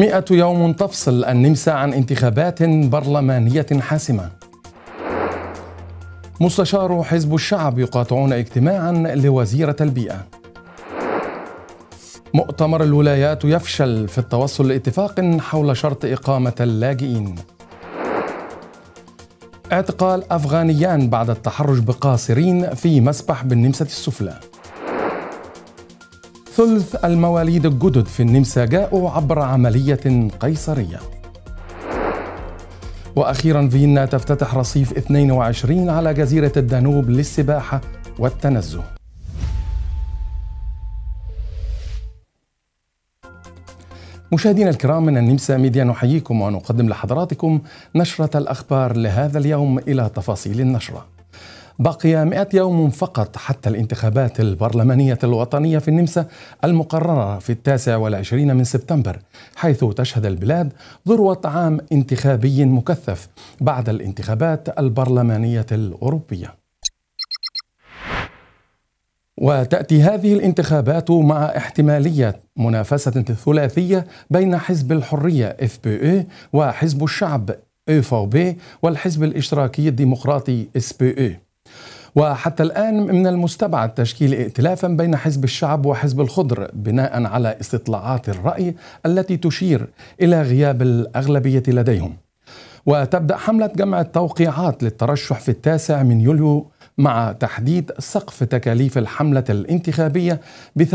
مئة يوم تفصل النمسا عن انتخابات برلمانية حاسمة مستشار حزب الشعب يقاطعون اجتماعا لوزيرة البيئة مؤتمر الولايات يفشل في التوصل لاتفاق حول شرط إقامة اللاجئين اعتقال أفغانيان بعد التحرش بقاصرين في مسبح بالنمسا السفلى ثلث المواليد الجدد في النمسا جاءوا عبر عملية قيصرية وأخيرا فيينا تفتتح رصيف 22 على جزيرة الدانوب للسباحة والتنزه مشاهدينا الكرام من النمسا ميديا نحييكم ونقدم لحضراتكم نشرة الأخبار لهذا اليوم إلى تفاصيل النشرة بقي 100 يوم فقط حتى الانتخابات البرلمانية الوطنية في النمسا المقررة في التاسع والعشرين من سبتمبر حيث تشهد البلاد ذروة عام انتخابي مكثف بعد الانتخابات البرلمانية الأوروبية وتأتي هذه الانتخابات مع احتمالية منافسة ثلاثية بين حزب الحرية FPE وحزب الشعب EVP والحزب الاشتراكي الديمقراطي SPE وحتى الآن من المستبعد تشكيل ائتلافا بين حزب الشعب وحزب الخضر بناء على استطلاعات الرأي التي تشير إلى غياب الأغلبية لديهم وتبدأ حملة جمع التوقيعات للترشح في التاسع من يوليو مع تحديد سقف تكاليف الحملة الانتخابية ب 8.66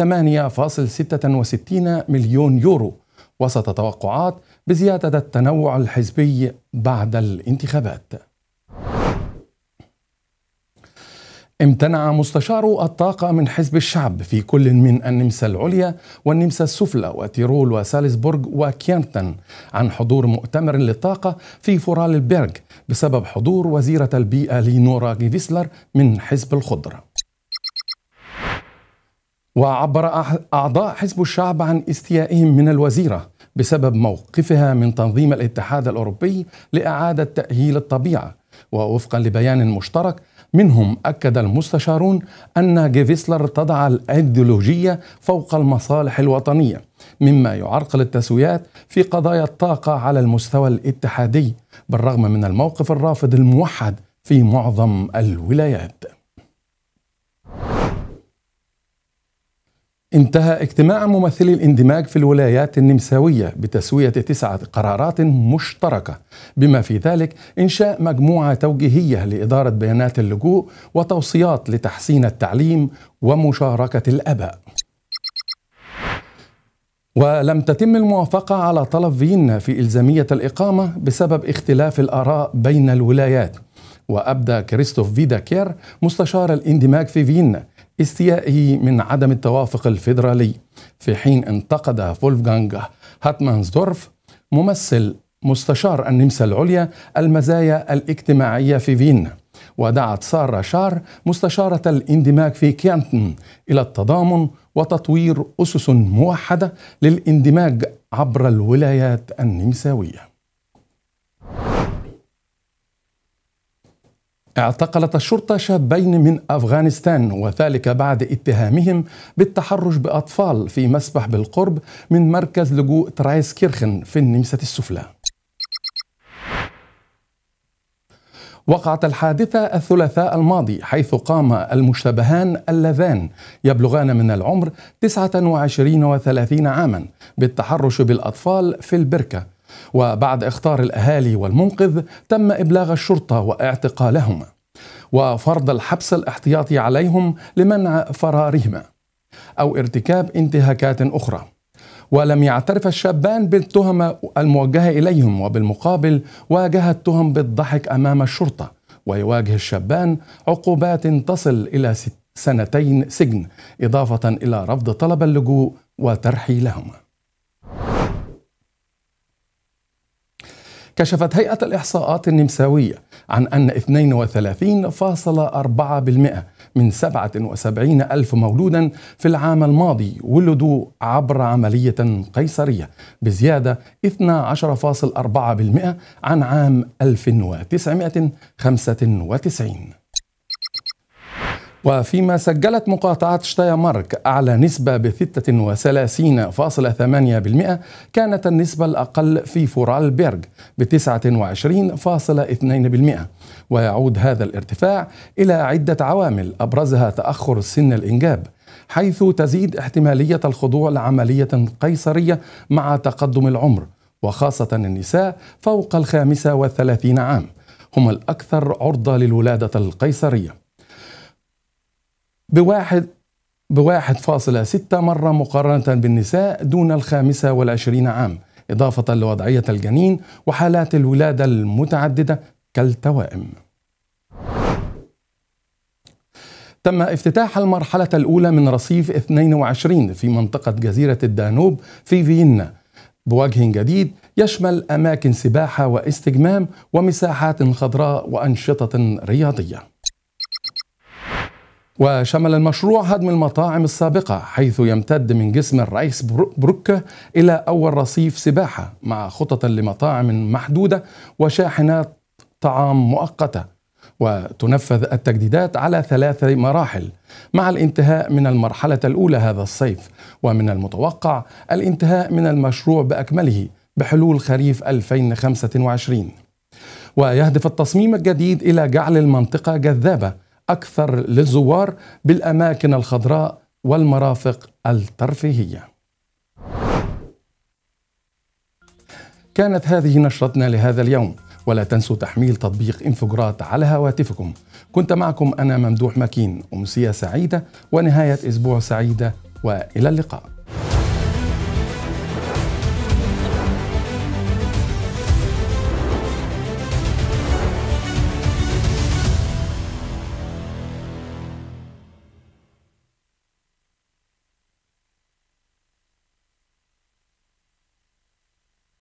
مليون يورو وسط توقعات بزيادة التنوع الحزبي بعد الانتخابات امتنع مستشار الطاقة من حزب الشعب في كل من النمسا العليا والنمسا السفلى وتيرول وسالزبورغ وكيانتن عن حضور مؤتمر للطاقة في البرغ بسبب حضور وزيرة البيئة لينورا جيفيسلر من حزب الخضرة وعبر أعضاء حزب الشعب عن استيائهم من الوزيرة بسبب موقفها من تنظيم الاتحاد الأوروبي لإعادة تأهيل الطبيعة ووفقا لبيان مشترك منهم أكد المستشارون أن جيفيسلر تضع الأيديولوجية فوق المصالح الوطنية مما يعرقل التسويات في قضايا الطاقة على المستوى الاتحادي بالرغم من الموقف الرافض الموحد في معظم الولايات انتهى اجتماع ممثلي الاندماج في الولايات النمساوية بتسوية تسعة قرارات مشتركة بما في ذلك إنشاء مجموعة توجيهية لإدارة بيانات اللجوء وتوصيات لتحسين التعليم ومشاركة الآباء ولم تتم الموافقة على طلب فيينا في إلزامية الإقامة بسبب اختلاف الآراء بين الولايات وأبدى كريستوف فيدا كير مستشار الاندماج في فيينا استيائه من عدم التوافق الفيدرالي في حين انتقد فولفغانغ هاتمانسدورف ممثل مستشار النمسا العليا المزايا الاجتماعية في فيينا ودعت سارة شار مستشارة الاندماج في كيانتن إلى التضامن وتطوير أسس موحدة للاندماج عبر الولايات النمساويه اعتقلت الشرطة شابين من أفغانستان وذلك بعد اتهامهم بالتحرش بأطفال في مسبح بالقرب من مركز لجوء ترايس كيرخن في النمسا السفلى وقعت الحادثة الثلاثاء الماضي حيث قام المشتبهان اللذان يبلغان من العمر 29 و30 عاما بالتحرش بالأطفال في البركة وبعد إخطار الأهالي والمنقذ تم إبلاغ الشرطة واعتقالهما وفرض الحبس الاحتياطي عليهم لمنع فرارهما أو ارتكاب انتهاكات أخرى ولم يعترف الشابان بالتهم الموجهة إليهم وبالمقابل واجه التهم بالضحك أمام الشرطة ويواجه الشابان عقوبات تصل إلى سنتين سجن إضافة إلى رفض طلب اللجوء وترحيلهما كشفت هيئة الإحصاءات النمساوية عن أن 32.4% من 77 ألف مولودا في العام الماضي ولدوا عبر عملية قيصرية بزيادة 12.4% عن عام 1995 وفيما سجلت مقاطعة مارك أعلى نسبة ب 36.8% كانت النسبة الأقل في فورالبيرغ ب 29.2% ويعود هذا الارتفاع إلى عدة عوامل أبرزها تأخر سن الإنجاب حيث تزيد احتمالية الخضوع لعملية قيصرية مع تقدم العمر وخاصة النساء فوق الخامسة والثلاثين عام هم الأكثر عرضة للولادة القيصرية بواحد بواحد فاصلة ستة مرة مقارنة بالنساء دون الخامسة والعشرين عام إضافة لوضعية الجنين وحالات الولادة المتعددة كالتوائم تم افتتاح المرحلة الأولى من رصيف 22 في منطقة جزيرة الدانوب في فيينا بوجه جديد يشمل أماكن سباحة واستجمام ومساحات خضراء وأنشطة رياضية وشمل المشروع هدم المطاعم السابقة حيث يمتد من جسم الرئيس بروكة إلى أول رصيف سباحة مع خطط لمطاعم محدودة وشاحنات طعام مؤقتة وتنفذ التجديدات على ثلاث مراحل مع الانتهاء من المرحلة الأولى هذا الصيف ومن المتوقع الانتهاء من المشروع بأكمله بحلول خريف 2025 ويهدف التصميم الجديد إلى جعل المنطقة جذابة أكثر للزوار بالأماكن الخضراء والمرافق الترفيهية كانت هذه نشرتنا لهذا اليوم ولا تنسوا تحميل تطبيق انفجرات على هواتفكم كنت معكم أنا ممدوح مكين أمسية سعيدة ونهاية أسبوع سعيدة وإلى اللقاء